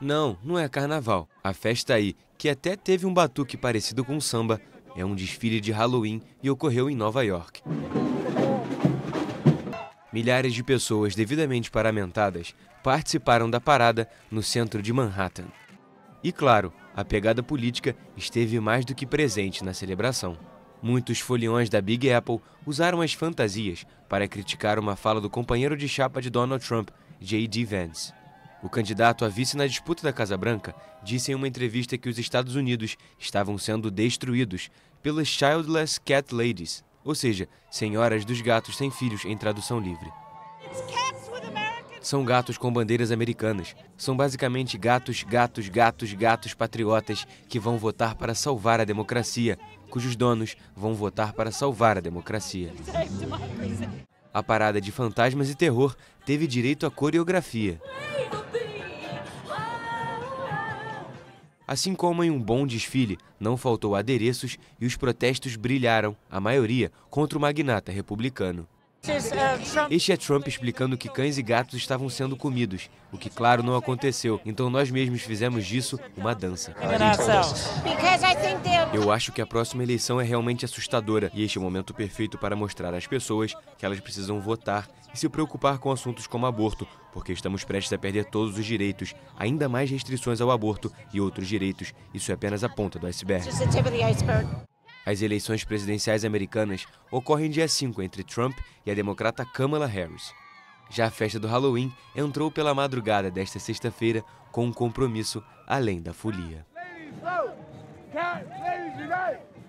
Não, não é carnaval. A festa aí, que até teve um batuque parecido com samba, é um desfile de Halloween e ocorreu em Nova York. Milhares de pessoas devidamente paramentadas participaram da parada no centro de Manhattan. E claro, a pegada política esteve mais do que presente na celebração. Muitos foliões da Big Apple usaram as fantasias para criticar uma fala do companheiro de chapa de Donald Trump, J.D. Vance. O candidato a vice na disputa da Casa Branca disse em uma entrevista que os Estados Unidos estavam sendo destruídos pelas Childless Cat Ladies, ou seja, senhoras dos gatos sem filhos em tradução livre. São gatos com bandeiras americanas. São basicamente gatos, gatos, gatos, gatos patriotas que vão votar para salvar a democracia, cujos donos vão votar para salvar a democracia. A parada de fantasmas e terror teve direito à coreografia. Assim como em um bom desfile, não faltou adereços e os protestos brilharam, a maioria contra o magnata republicano. Uh, este é Trump explicando que cães e gatos estavam sendo comidos, o que, claro, não aconteceu. Então nós mesmos fizemos disso uma dança. É Eu acho que a próxima eleição é realmente assustadora e este é o momento perfeito para mostrar às pessoas que elas precisam votar e se preocupar com assuntos como aborto, porque estamos prestes a perder todos os direitos, ainda mais restrições ao aborto e outros direitos. Isso é apenas a ponta do iceberg. As eleições presidenciais americanas ocorrem dia 5 entre Trump e a democrata Kamala Harris. Já a festa do Halloween entrou pela madrugada desta sexta-feira com um compromisso além da folia. Ladies,